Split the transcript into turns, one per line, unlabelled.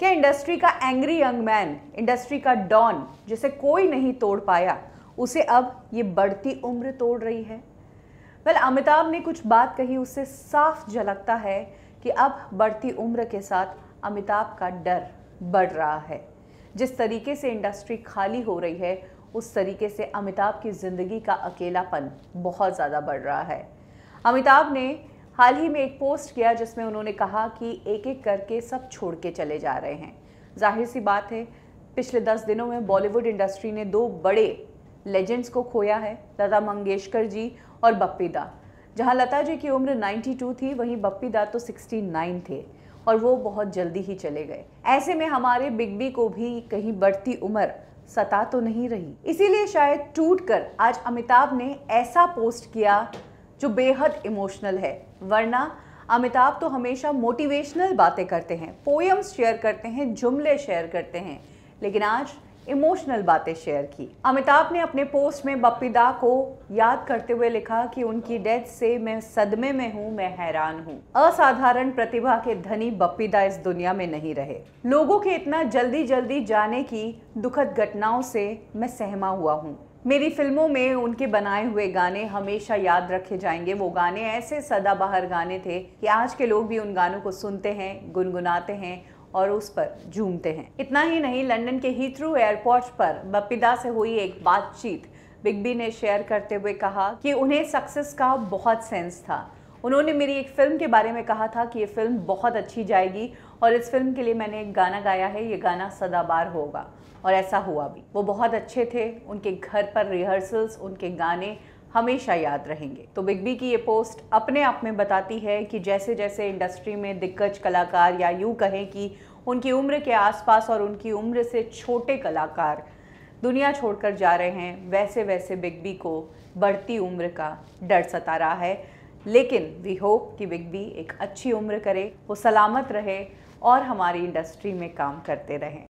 क्या इंडस्ट्री का angry young man industry का डॉन जिसे कोई नहीं तोड़ पाया उसे अब ये बढ़ती उम्र तोड़ रही है वेल अमिताभ ने कुछ बात कही उससे साफ झलकता है कि अब बढ़ती उम्र के साथ अमिताभ का डर बढ़ रहा है जिस तरीके से इंडस्ट्री खाली हो रही है उस तरीके से अमिताभ की ज़िंदगी का अकेलापन बहुत ज़्यादा बढ़ रहा है अमिताभ ने हाल ही में एक पोस्ट किया जिसमें उन्होंने कहा कि एक एक करके सब छोड़ के चले जा रहे हैं जाहिर सी बात है पिछले दस दिनों में बॉलीवुड इंडस्ट्री ने दो बड़े लेजेंड्स को खोया है लता मंगेशकर जी और बप्पी दा जहाँ लता जी की उम्र 92 थी वहीं बप्पी दा तो 69 थे और वो बहुत जल्दी ही चले गए ऐसे में हमारे बिग बी को भी कहीं बढ़ती उम्र सता तो नहीं रही इसीलिए शायद टूट कर आज अमिताभ ने ऐसा पोस्ट किया जो बेहद इमोशनल है वरना अमिताभ तो हमेशा मोटिवेशनल बातें करते हैं पोएम्स शेयर करते हैं जुमले शेयर करते हैं लेकिन आज इमोशनल बातें शेयर की अमिताभ ने अपने पोस्ट में बप्पी दा को याद करते हुए लिखा कि उनकी डेथ से मैं सदमे में हूँ मैं हैरान हूँ असाधारण प्रतिभा के धनी बप्पी दा इस दुनिया में नहीं रहे लोगों के इतना जल्दी जल्दी जाने की दुखद घटनाओं से मैं सहमा हुआ हूँ मेरी फिल्मों में उनके बनाए हुए गाने हमेशा याद रखे जाएंगे वो गाने ऐसे सदाबहार गाने थे कि आज के लोग भी उन गानों को सुनते हैं गुनगुनाते हैं और उस पर झूमते हैं इतना ही नहीं लंदन के हीथ्रू एयरपोर्ट पर बपिदा से हुई एक बातचीत बिग बी ने शेयर करते हुए कहा कि उन्हें सक्सेस का बहुत सेंस था उन्होंने मेरी एक फ़िल्म के बारे में कहा था कि ये फ़िल्म बहुत अच्छी जाएगी और इस फिल्म के लिए मैंने एक गाना गाया है ये गाना सदाबार होगा और ऐसा हुआ भी वो बहुत अच्छे थे उनके घर पर रिहर्सल्स उनके गाने हमेशा याद रहेंगे तो बिग बी की ये पोस्ट अपने आप में बताती है कि जैसे जैसे इंडस्ट्री में दिग्गज कलाकार या यूँ कहें कि उनकी उम्र के आसपास और उनकी उम्र से छोटे कलाकार दुनिया छोड़कर जा रहे हैं वैसे वैसे बिग बी को बढ़ती उम्र का डर सता रहा है लेकिन वी होप कि बिग बी एक अच्छी उम्र करे वो सलामत रहे और हमारी इंडस्ट्री में काम करते रहें